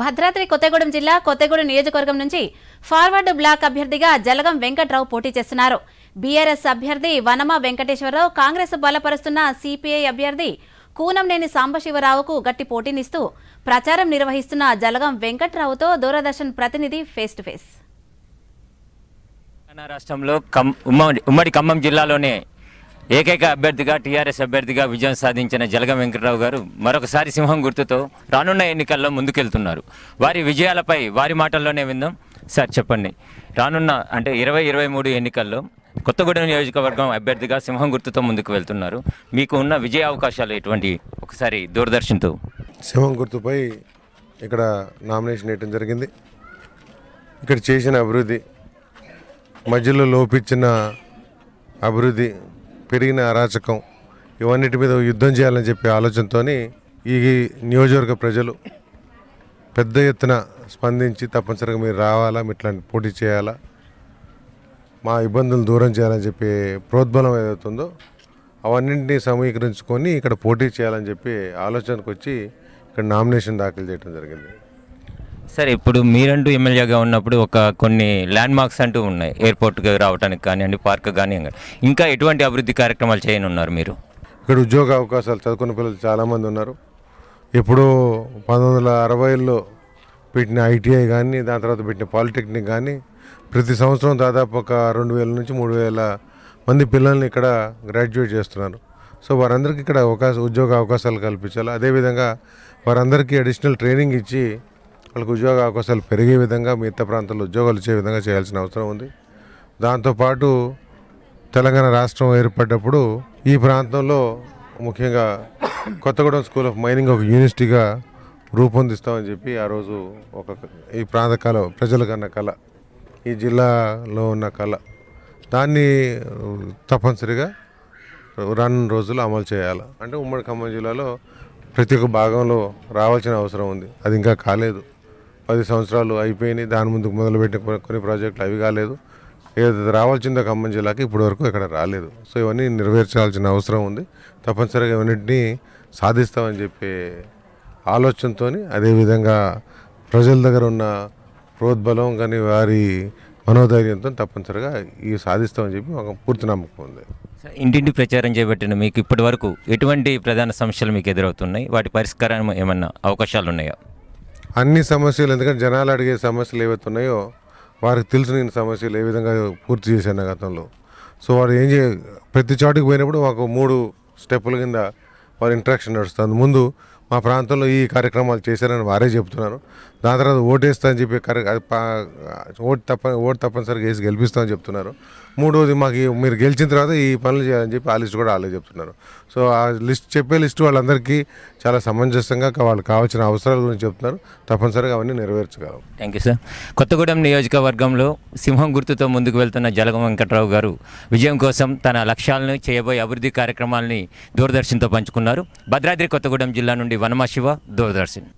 భద్రాద్రి కొత్తగూడెం జిల్లా కొత్తగూడెం నియోజకవర్గం నుంచి ఫార్వర్డ్ బ్లాక్ అభ్యర్థిగా జలగం వెంకట్రావు పోటీ చేస్తున్నారు బీఆర్ఎస్ అభ్యర్థి వనమ వెంకటేశ్వరరావు కాంగ్రెస్ బలపరుస్తున్న సిపిఐ అభ్యర్థి కూనంనేని సాంబశివరావుకు గట్టి పోటీనిస్తూ ప్రచారం నిర్వహిస్తున్న జలగం వెంకట్రావుతో దూరదర్శన్ ప్రతినిధి ఫేస్ టు ఫేస్ రాష్ట్రంలో ఉమ్మడి ఖమ్మం జిల్లాలోనే ఏకైక అభ్యర్థిగా టీఆర్ఎస్ అభ్యర్థిగా విజయం సాధించిన జలగ వెంకటరావు గారు మరొకసారి సింహం గుర్తుతో రానున్న ఎన్నికల్లో ముందుకెళ్తున్నారు వారి విజయాలపై వారి మాటల్లోనే విందాం సార్ చెప్పండి రానున్న అంటే ఇరవై ఇరవై మూడు ఎన్నికల్లో కొత్తగూడెం నియోజకవర్గం అభ్యర్థిగా సింహం గుర్తుతో ముందుకు వెళ్తున్నారు మీకు ఉన్న విజయ అవకాశాలు ఎటువంటి ఒకసారి దూరదర్శన్తో సింహం గుర్తుపై ఇక్కడ నామినేషన్ వేయడం జరిగింది ఇక్కడ చేసిన అభివృద్ధి మధ్యలో లోపించిన అభివృద్ధి పెరిగిన అరాచకం ఇవన్నిటి మీద యుద్ధం చేయాలని చెప్పే ఆలోచనతో ఈ నియోజకవర్గ ప్రజలు పెద్ద ఎత్తున స్పందించి తప్పనిసరిగా మీరు రావాలా ఇట్లాంటి పోటీ చేయాలా మా ఇబ్బందులు దూరం చేయాలని చెప్పి ప్రోద్బలం ఏదవుతుందో అవన్నింటినీ సమీకరించుకొని ఇక్కడ పోటీ చేయాలని చెప్పి ఆలోచనకు వచ్చి ఇక్కడ నామినేషన్ దాఖలు చేయడం జరిగింది సార్ ఇప్పుడు మీరంటూ ఎమ్మెల్యేగా ఉన్నప్పుడు ఒక కొన్ని ల్యాండ్ మార్క్స్ అంటూ ఉన్నాయి ఎయిర్పోర్ట్కి రావడానికి కానివ్వండి పార్క్ కానీ ఇంకా ఎటువంటి అభివృద్ధి కార్యక్రమాలు చేయనున్నారు మీరు ఇక్కడ ఉద్యోగ అవకాశాలు చదువుకున్న పిల్లలు చాలామంది ఉన్నారు ఇప్పుడు పంతొమ్మిది వందల అరవైలో పెట్టిన ఐటీఐ కానీ దాని తర్వాత పెట్టిన పాలిటెక్నిక్ కానీ ప్రతి సంవత్సరం దాదాపు ఒక రెండు వేల నుంచి మూడు వేల మంది పిల్లల్ని ఇక్కడ గ్రాడ్యుయేట్ చేస్తున్నారు సో వారందరికీ ఇక్కడ అవకాశ ఉద్యోగ అవకాశాలు కల్పించాలి అదేవిధంగా వారందరికీ అడిషనల్ ట్రైనింగ్ ఇచ్చి వాళ్ళకు ఉద్యోగ అవకాశాలు పెరిగే విధంగా మిగతా ప్రాంతాల్లో ఉద్యోగాలు ఇచ్చే విధంగా చేయాల్సిన అవసరం ఉంది దాంతోపాటు తెలంగాణ రాష్ట్రం ఏర్పడ్డప్పుడు ఈ ప్రాంతంలో ముఖ్యంగా కొత్తగూడెం స్కూల్ ఆఫ్ మైనింగ్ ఒక యూనివర్సిటీగా రూపొందిస్తామని చెప్పి ఆ రోజు ఒక ఈ ప్రాంత కళ ప్రజలకు అన్న కళ ఈ జిల్లాలో ఉన్న కళ దాన్ని తప్పనిసరిగా రన్ రోజులు అమలు చేయాలి అంటే ఉమ్మడి ఖమ్మం జిల్లాలో ప్రతి ఒక్క భాగంలో రావాల్సిన అవసరం ఉంది అది ఇంకా కాలేదు పది సంవత్సరాలు అయిపోయినాయి దాని ముందుకు మొదలుపెట్టిన కొన్ని ప్రాజెక్టులు అవి కాలేదు ఏదైతే రావాల్సిందో ఖమ్మం జిల్లాకి ఇప్పటి వరకు ఇక్కడ రాలేదు సో ఇవన్నీ నెరవేర్చాల్సిన అవసరం ఉంది తప్పనిసరిగా ఇవన్నింటినీ సాధిస్తామని చెప్పే ఆలోచనతో అదేవిధంగా ప్రజల దగ్గర ఉన్న ప్రోద్బలం కానీ వారి మనోధైర్యంతో తప్పనిసరిగా ఇవి సాధిస్తామని చెప్పి మాకు పూర్తి నమ్మకం ఉంది ఇంటింటి ప్రచారం చేపట్టిన మీకు ఇప్పటి వరకు ఎటువంటి ప్రధాన సమస్యలు మీకు ఎదురవుతున్నాయి వాటి పరిష్కారం ఏమన్నా అవకాశాలు ఉన్నాయా అన్ని సమస్యలు ఎందుకంటే జనాలు అడిగే సమస్యలు ఏవైతే ఉన్నాయో వారికి తెలుసు నేను సమస్యలు ఏ విధంగా పూర్తి చేశాను గతంలో సో వారు ఏం చే ప్రతి చోటుకి పోయినప్పుడు మాకు మూడు స్టెప్పుల కింద వారి ఇంట్రాక్షన్ నడుస్తుంది ముందు మా ప్రాంతంలో ఈ కార్యక్రమాలు చేశారని వారే చెప్తున్నాను దాని తర్వాత ఓటేస్తానని అని చెప్పి ఓటు తప్ప ఓటు తప్పనిసరిగా వేసి గెలిపిస్తామని చెప్తున్నారు మూడోది మాకు మీరు గెలిచిన తర్వాత ఈ పనులు చేయాలని చెప్పి ఆ లిస్ట్ కూడా వాళ్ళే చెప్తున్నారు సో ఆ లిస్ట్ చెప్పే లిస్ట్ వాళ్ళందరికీ చాలా సమంజసంగా వాళ్ళు కావాల్సిన అవసరాల గురించి చెప్తున్నారు తప్పనిసరిగా అవన్నీ నెరవేర్చగలం థ్యాంక్ యూ సార్ కొత్తగూడెం నియోజకవర్గంలో సింహం గుర్తుతో ముందుకు వెళ్తున్న జలగం వెంకట్రావు గారు విజయం కోసం తన లక్ష్యాలను చేయబోయే అభివృద్ధి కార్యక్రమాలని దూరదర్శన్తో పంచుకున్నారు భద్రాద్రి కొత్తగూడెం జిల్లా నుండి వనమశివ దూరదర్శన్